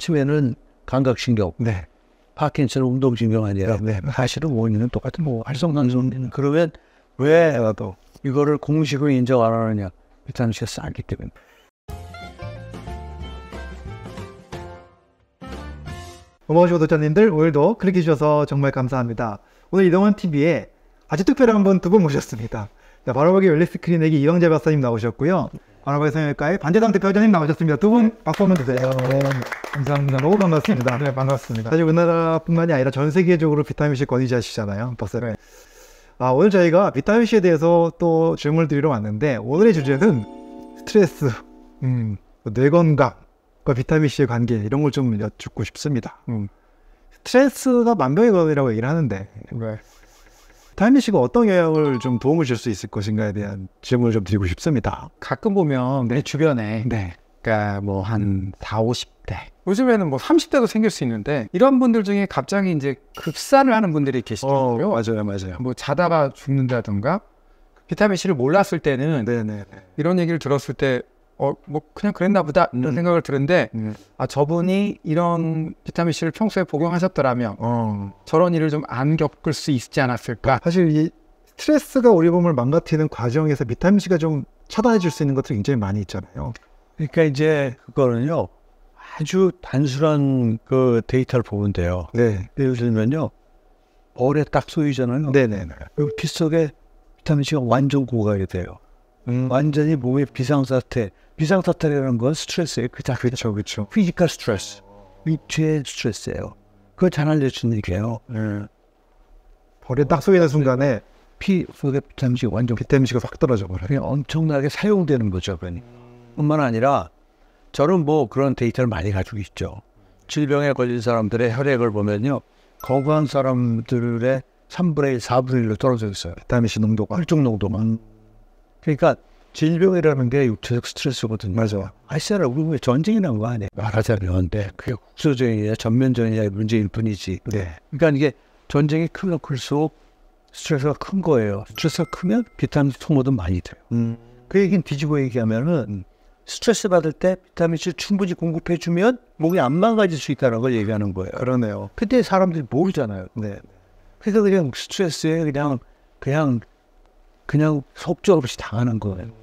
치매는 감각신경, 네. 파킨슨은 운동신경 아니에요. 네, 네. 사실은 원인은 똑같은 뭐 활성산소는 음. 그러면 왜 나도 이거를 공식으로 인정 안 하느냐? 비타민 C가 싸기 때문에. 어머니고 도자님들 오늘도 클릭해 주셔서 정말 감사합니다. 오늘 이동환 TV에 아주 특별한 분 두 분 모셨습니다. 자, 네, 바로보기 웰리스 크린닉의 이영재 박사님 나오셨고요. 바로보기 성형외과의 반재상 대표 회님 나오셨습니다. 두 분 박수 한번 주세요. 네, 감사합니다. 너무 반갑습니다. 네, 반갑습니다. 사실 우리나라뿐만이 아니라 전 세계적으로 비타민C 권위자시잖아요. 박사님. 아, 오늘 저희가 비타민C에 대해서 또 질문을 드리러 왔는데 오늘의 주제는 스트레스, 음, 뇌건강과 비타민C의 관계 이런 걸 좀 여쭙고 싶습니다. 음. 스트레스가 만병의 원이라고 얘기를 하는데 네. 타이미 씨가 어떤 영향을 좀 도움을 줄 수 있을 것인가에 대한 질문을 좀 드리고 싶습니다. 가끔 보면 내 주변에 네. 그니까뭐한 4, 음. 50대 요즘에는 뭐 30대도 생길 수 있는데 이런 분들 중에 갑자기 이제 급산을 하는 분들이 계시더라고요. 어, 맞아요, 맞아요. 뭐 자다가 죽는다던가 비타민 C를 몰랐을 때는 네네. 네, 네. 이런 얘기를 들었을 때 어뭐 그냥 그랬나 보다 이런 음. 생각을 드는데 네. 아 저분이 이런 비타민 C를 평소에 복용하셨더라면 어. 저런 일을 좀 안 겪을 수 있지 않았을까? 사실 이 스트레스가 우리 몸을 망가뜨리는 과정에서 비타민 C가 좀 차단해 줄 수 있는 것들이 굉장히 많이 있잖아요. 그러니까 이제 그거는요 아주 단순한 그 데이터를 보면 돼요. 네. 예를 들면요 벌에 딱소유잖아요 네네네. 피 네. 속에 비타민 C가 완전 고갈이 돼요. 음. 완전히 몸의 비상사태 비상사태라는 건 스트레스예요. 그다 그렇죠, 그렇죠. 피지컬 스트레스, 육체의 스트레스예요. 그걸 잘 알려주는 얘요 예. 벌에 딱 쏘이는 네. 순간에 피 속에 비타민 C 완전 비타민 C가 확 떨어져 버려요. 엄청나게 사용되는 거죠, 그러니. 뿐만 아니라 저는 뭐 그런 데이터를 많이 가지고 있죠. 질병에 걸린 사람들의 혈액을 보면요, 건강한 사람들의 3분의 1, 4분의 1로 떨어져 있어요. 비타민 C 농도가 혈중 농도만. 그러니까 질병이라는 게 육체적 스트레스거든요. 맞아. 아시잖아. 우리 왜 전쟁이 나거 아니야? 말하자면 네. 그게 국소전이냐 전면전이냐 문제일 뿐이지. 네. 그러니까 이게 전쟁이 크면 클수록 스트레스가 큰 거예요. 스트레스가 크면 비타민 C 소모도 많이 돼요. 음. 그 얘기는 뒤집어 얘기하면은 음. 스트레스 받을 때 비타민 C 충분히 공급해 주면 몸이 안 망가질 수 있다는 걸 얘기하는 거예요. 그러네요. 그때 사람들이 모르잖아요. 네. 그러니 그냥 스트레스에 그냥 그냥 그냥 속절없이 당하는 거예요.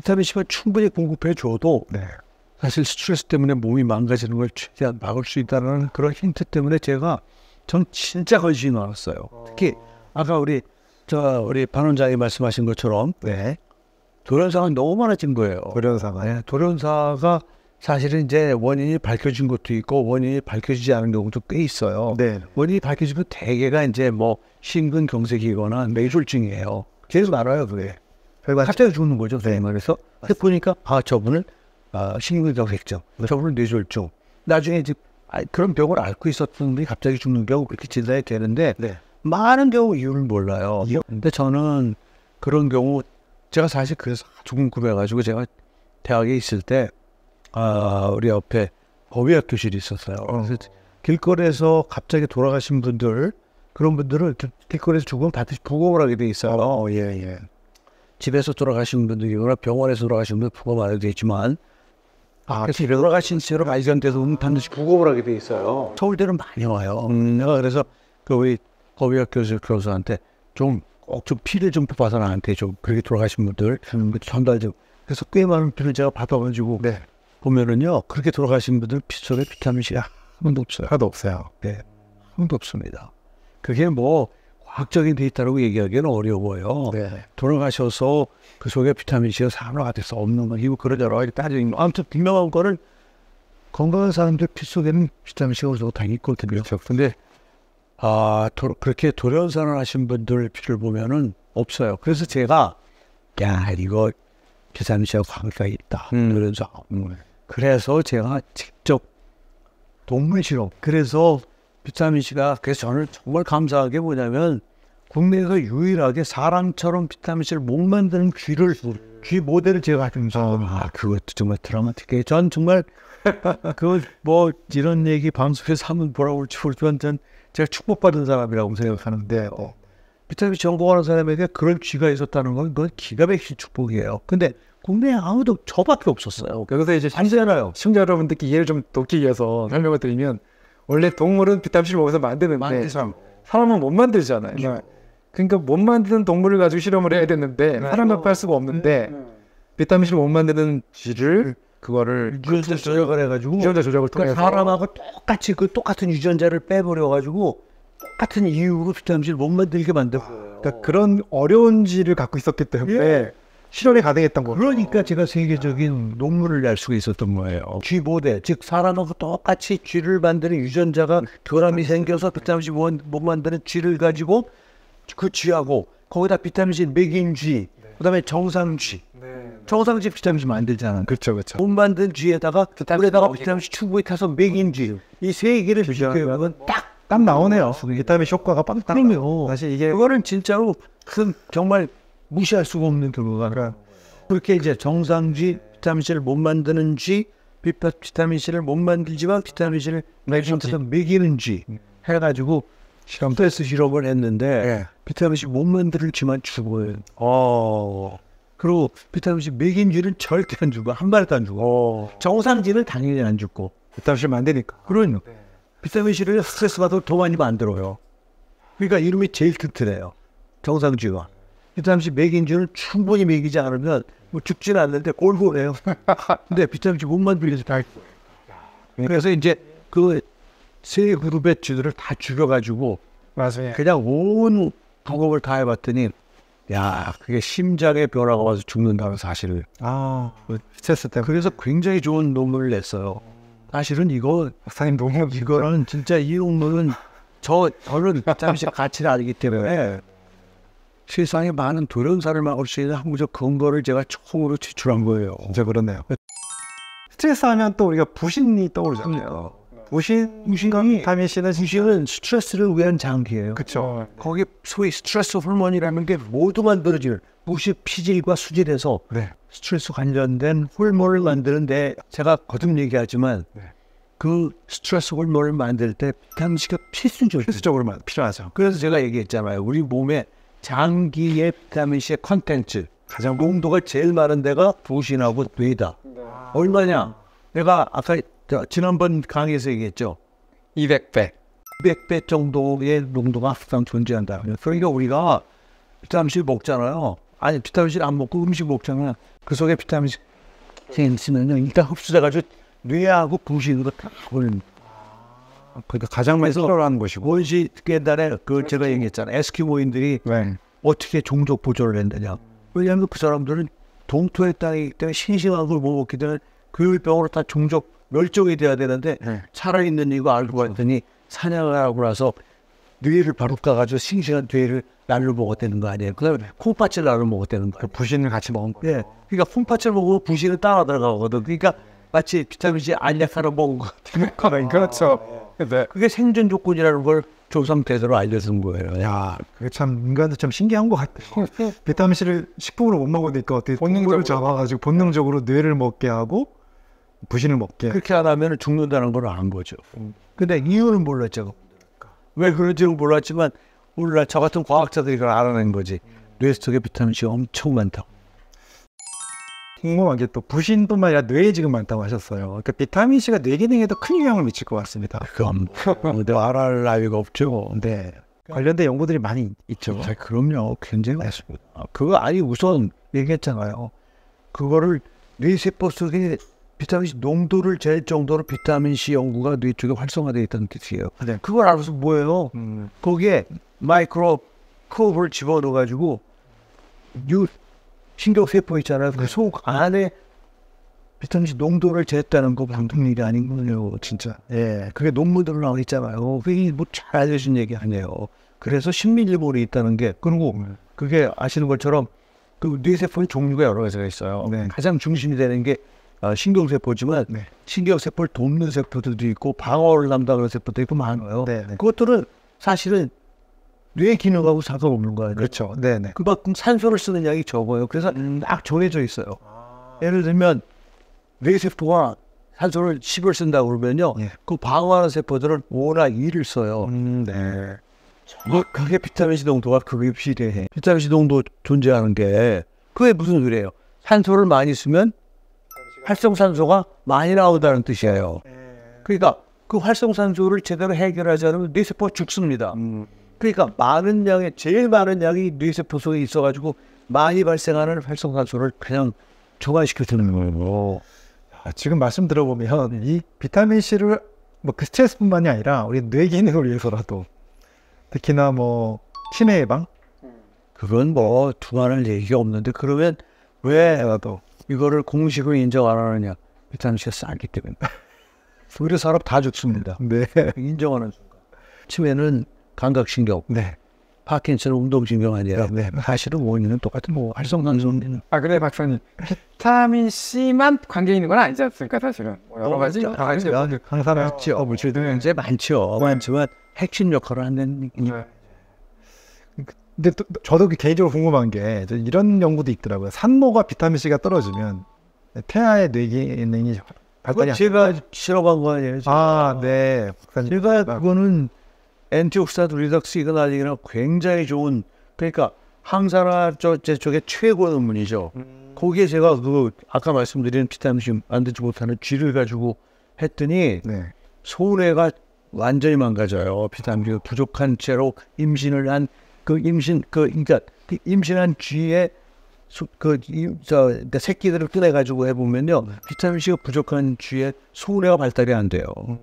비타민 C만 충분히 공급해 줘도 네. 사실 스트레스 때문에 몸이 망가지는 걸 최대한 막을 수 있다는 그런 힌트 때문에 제가 전 진짜 관심이 많았어요. 특히 아까 우리 저 우리 반 원장이 말씀하신 것처럼 네. 돌연사가 너무 많아진 거예요. 돌연사가 네, 돌연사가 사실은 이제 원인이 밝혀진 것도 있고 원인이 밝혀지지 않은 경우도 꽤 있어요. 네. 원인이 밝혀지면 대개가 이제 뭐 심근경색이거나 뇌졸중이에요. 계속 알아요 그게. 별관 갑자기 죽는 거죠. 네. 그래서 보니까 아 저분을 아, 신경이라고 했죠. 저분을 뇌졸중. 나중에 이제 아, 그런 병을 앓고 있었던 분이 갑자기 죽는 경우 그렇게 진단이 되는데 네. 많은 경우 이유를 몰라요. 예. 근데 저는 그런 경우 제가 사실 그래서 조금 구해가지고 제가 대학에 있을 때 아, 우리 옆에 법의학 교실이 있었어요. 어. 그래서 길거리에서 갑자기 돌아가신 분들 그런 분들을 길, 거리에서 조금 반드시 부검을 하게 돼 있어요. 어, 예, 예. 집에서 돌아가신 분들이거나 병원에서 돌아가신 분들 부검 안 해도 되지만 아, 집에 돌아가신 채로 발견돼서 반드시 음, 아, 부검을 하게 돼 있어요. 서울대는 많이 와요. 음, 그래서 그 우리 거위학 교수 교수한테 좀 꼭좀 어, 피를 좀 뽑아서 나한테 좀 그렇게 돌아가신 분들 음. 전달 좀 그래서 꽤 많은 피를 제가 받아가지고 네. 보면은요 그렇게 돌아가신 분들 피 속에 비타민 c 한 번도 없어요. 하나도 없어요. 네, 한 번도 없습니다. 그게 뭐 과학적인 데이터라고 얘기하기는 어려워요. 네. 돌아가셔서 그 속에 비타민 C가 산화가 돼서 없는 건이고 그러저러하게 따지는 아무튼 분명한 거는 건강한 사람들 피 속에는 비타민 C가 없어서 당연히 있거든요. 그렇죠. 근데 아, 도, 그렇게 돌연산을 하신 분들 피를 보면은 없어요. 그래서 제가 야 이거 비타민 C가 관계가 있다. 음. 그래서 음. 그래서 제가 직접 동물 실험 그래서 비타민 C가 그래서 저는 정말 감사하게 뭐냐면 국내에서 유일하게 사람처럼 비타민 C를 못 만드는 귀를 귀 모델을 제가 가진 사람 아, 그것도 정말 드라마틱해. 전 정말 그 뭐 이런 얘기 방송에서 하면 뭐라고 할지 모르지만 제가 축복받은 사람이라고 생각하는데 어. 비타민 C 전공하는 사람에게 그런 귀가 있었다는 건 그건 기가 막힌 축복이에요. 근데 국내에 아무도 저밖에 없었어요. 여기서 이제 반세나요. 시청자 여러분들께 이해를 좀 돕기 위해서 설명을 드리면 원래 동물은 비타민C를 먹어서 만드는데 만드죠. 뭐. 사람은 못 만들잖아요. 네. 그러니까 못 만드는 동물을 가지고 실험을 해야 네. 되는데 네. 사람밖에 할 수가 없는데 네. 비타민C를 못 만드는 쥐를 네. 그거를 유전자 조작을 해가지고 유전자 조작을 그러니까 통해서 그러니까 사람하고 똑같이 그 똑같은 유전자를 빼버려가지고 똑같은 이유로 비타민C를 못 만들게 만들고 그러니까 그런 어려운 질를 갖고 있었기 때문에 예. 실현이 가능했던 거죠. 그러니까 제가 세계적인 논문을 낼 수가 있었던 거예요. 쥐 모델, 즉 사람하고 똑같이 쥐를 만드는 유전자가 결함이 생겨서 비타민C 못 만드는 쥐를 가지고 그 쥐하고 거기다 비타민C 맥인 쥐, 네. 그다음에 정상 쥐, 네, 네. 정상 쥐 비타민C 만들잖아. 그렇죠, 그렇죠. 못 만든 쥐에다가 물에다가 뭐 비타민C 충분히 타서 맥인 쥐, 이 세 개를 비교하면 딱. 딱 나오네요. 비타민 효과가 빵. 그럼요. 사실 이게 그거는 진짜로 큰 그 정말 무시할 수가 없는 경우가 아니라 그렇게 이제 정상지 비타민 C를 못 만드는 지 비타민 C를 못 만들지만 비타민 C를 매주부터 먹이는 지 해가지고 실험 테스트 실험을 했는데 예. 비타민 C 못만들는 지만 죽어요. 어. 그리고 비타민 C 먹인 지는 절대 안 죽어 한 마리도 안 죽어. 어. 정상지는 당연히 안 죽고 비타민 C 만드니까. 그런 그러니까. 네. 비타민 C를 스트레스 받아도 더 많이 만들어요. 그러니까 이놈이 제일 튼튼해요. 정상지와. 비타민C 먹인 줄 충분히 먹이지 않으면 뭐 죽지는 않는데 골고래요. 근데 비타민C 못 만들려서 다 있고. 네. 그래서 이제 그 세 그룹의 쥐들을 다 죽여가지고 맞아요. 그냥 온 부검을 다 해봤더니 야 그게 심장의 변화가 와서 죽는다는 사실을 아 그 스트레스 때문에 그래서 굉장히 좋은 논문을 냈어요. 사실은 이거 박사님 너무 이거는 진짜 이 논문은 저 저는 잠시 가치를 아니기 때문에 네. 세상에 많은 돌연사를 막을 수 있는 항구적 근거를 제가 총으로 제출한 거예요. 진짜 그렇네요. 네. 스트레스 하면 또 우리가 부신이 떠오르잖아요. 음. 부신, 부신이 비타민 는 부신은 스트레스를 위한 장기예요. 그렇죠. 거기 소위 스트레스 호르몬이라는 게 모두 만들어지는 무 피질과 수질에서 네. 스트레스 관련된 호르몬을 만드는데 제가 거듭 얘기하지만 네. 그 스트레스 호르몬을 만들 때 비타민C가 필수적으로 필수적으로 필요하죠. 그래서 제가 얘기했잖아요. 우리 몸에 장기의 비타민C의 컨텐츠 가장 농도가 제일 많은 데가 도시나고 뇌다. 네. 얼마냐? 내가 아까 지난번 강의에서 얘기했죠. 200배. 200배 정도의 농도가 항상 존재한다. 그러니까 우리가 비타민C 먹잖아요. 아니 비타민C 안 먹고 음식 먹잖아. 그 속에 비타민C 생기면요 일단 흡수돼가지고 뇌하고 부신으로 다 보는. 그러니까 가장 많이 필요는 것이고 원시 특 옛날에 그 제가 얘기했잖아요. 에스키모인들이 네. 어떻게 종족 보존을 했느냐. 왜냐하면 그 사람들은 동토의 땅이기 때문에 싱싱한 걸못 먹기 때문에 교육병으로 다 종족 멸종이 돼야 되는데 네. 살아있는 이거 알고 그렇죠. 봤더니 사냥을 하고 나서 뇌를 바로 까가지고 싱싱한 뇌를 날로 먹었다는 거 아니에요. 그다음에 네. 콩팥을 날로 먹었다는 거예요. 그 부신을 같이 먹은 거예요. 네. 그러니까 콩팥을 먹고 부신을 따라 들어가거든. 그러니까 마치 비타민 C 안약하러 먹은 것 같은 네, 거예요. 그렇죠. 아, 예. 네. 그게 생존 조건이라는 걸 조상태대로 알려준 거예요. 야, 그게 참 인간도 참 신기한 것 같아요. 비타민 C를 식품으로 못 먹으니까 어떻게 본능적으로 잡아가지고 본능적으로 뇌를 먹게 하고 부신을 먹게. 그렇게 안 하면 죽는다는 걸 아는 거죠. 음. 근데 이유는 몰랐죠. 왜 그런지는 몰랐지만 오늘날 저 같은 과학자들이 그걸 알아낸 거지. 뇌 속에 비타민 C가 엄청 많다고. 궁금한 게 또 부신뿐만 아니라 뇌에 지금 많다고 하셨어요. 그러니까 비타민 C가 뇌 기능에도 큰 영향을 미칠 것 같습니다. 그럼 말할 뭐 나위가 없죠. 네. 관련된 연구들이 많이 있죠. 네, 그럼요. 굉장히 많습니다. 아, 그거 아니 우선 얘기했잖아요. 그거를 뇌세포 속에 비타민 C 농도를 잴 정도로 비타민 C 연구가 뇌 쪽에 활성화되어 있다는 뜻이에요. 아, 네. 그걸 알아서 뭐예요? 음. 거기에 마이크로 코브를 집어넣어가지고 유, 신경세포 있잖아요. 그속 네. 안에 비타민C 농도를 쟀다는 거방통 일이 아닌군요, 진짜. 예, 그게 논문들로 나와 있잖아요. 그게 뭐잘 알려진 얘기 아니에요. 그래서 신민리볼이 있다는 게 그리고 네. 그게 아시는 것처럼 그 뇌세포의 종류가 여러 가지가 있어요. 네. 가장 중심이 되는 게 어, 신경세포지만 네. 신경세포를 돕는 세포들도 있고 방어를 담당하는 세포도 있고 많아요. 네, 네, 그것들은 사실은 뇌 기능하고 상관없는 거 아니에요? 그렇죠. 네네. 그만큼 산소를 쓰는 양이 적어요. 그래서 음. 딱 정해져 있어요. 아. 예를 들면 뇌세포가 산소를 10을 쓴다고 그러면요. 예. 그 방어하는 세포들은 5나 2를 써요. 음, 네. 정확하게 뭐 비타민C 농도가 그게 필요해. 비타민C 농도 존재하는 게 그게 무슨 의뢰예요? 산소를 많이 쓰면 활성산소가 많이 나온다는 뜻이에요. 네. 그러니까 그 활성산소를 제대로 해결하지 않으면 뇌세포가 죽습니다. 음. 그러니까 많은 양의 제일 많은 양이 뇌세포 속에 있어가지고 많이 발생하는 활성산소를 그냥 초과시켜 주는 거예요. 지금 말씀 들어보면 이 비타민 C를 뭐그 스트레스뿐만이 아니라 우리 뇌 기능을 위해서라도 특히나 뭐 치매 예방 그건 뭐 두말할 얘기가 없는데 그러면 왜 나도 이거를 공식으로 인정 안 하느냐 비타민 C가 싸기 때문에 의료 사람 다 좋습니다. 네. 네 인정하는 순간 치매는 감각신경. 네. 파킨슨 운동신경 아니에요. 네, 네, 사실은 원인은 똑같은 뭐 활성산소는. 아 근데 박사님 비타민 C만 관계 있는 건 아니지 않습니까 사실은 뭐 여러 어, 가지 여 뭐 항산화 어, 물질, 어, 물질들 이제 네. 많죠. 네. 많지만 핵심 역할을 하는. 네. 근데 또, 저도 그 개인적으로 궁금한 게 이런 연구도 있더라고요. 산모가 비타민 C가 떨어지면 태아의 뇌 기능이 발달이 제가 실험한 거 아니에요? 제가. 아, 네. 박사님. 제가 그거는 엔티옥시다드 리덕스이거나 이런 굉장히 좋은 그러니까 항산화 저제 쪽에 최고 논문이죠. 음. 거기에 제가 그 아까 말씀드린 비타민심 안되지 못하는 쥐를 가지고 했더니 네. 소뇌가 완전히 망가져요. 비타민이 부족한 채로 임신을 한 그 임신 그 그러니까 그 임신한 쥐의 그저 그니까 새끼들을 꺼내 가지고 해보면요 비타민 네. C가 부족한 쥐의 소뇌가 발달이 안 돼요. 음.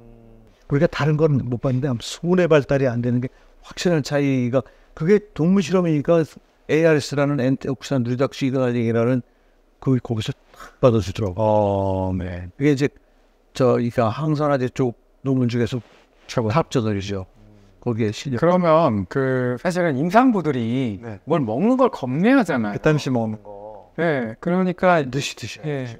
우리가 다른 건 못 봤는데 손의 발달이 안 되는 게 확실한 차이가 그게 동물 실험이니까 ARS라는 엔테옥산 누리닥 시그널링이라는 그 거기서 받아주더라고. 어, 네. 이게 이제 저이까 항산화제 쪽 논문 중에서 최고 합저널이죠. 거기에 실려. 그러면 그 사실은 임산부들이 네. 뭘 먹는 걸 겁내하잖아요. 그 당시 먹는 거. 네, 그러니까 드시 드시. 예.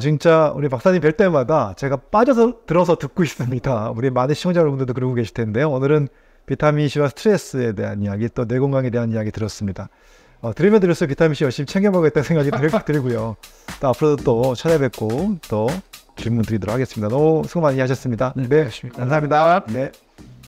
진짜 우리 박사님 뵐 때마다 제가 빠져서 들어서 듣고 있습니다. 우리 많은 시청자 여러분들도 그러고 계실 텐데요. 오늘은 비타민C와 스트레스에 대한 이야기 또 뇌 건강에 대한 이야기 들었습니다. 어, 들으면 들을수록 비타민C 열심히 챙겨먹겠다는 생각이 들고 리고요또 앞으로도 또 찾아뵙고 또 질문 드리도록 하겠습니다. 너무 수고 많이 하셨습니다. 네, 네. 감사합니다. 네.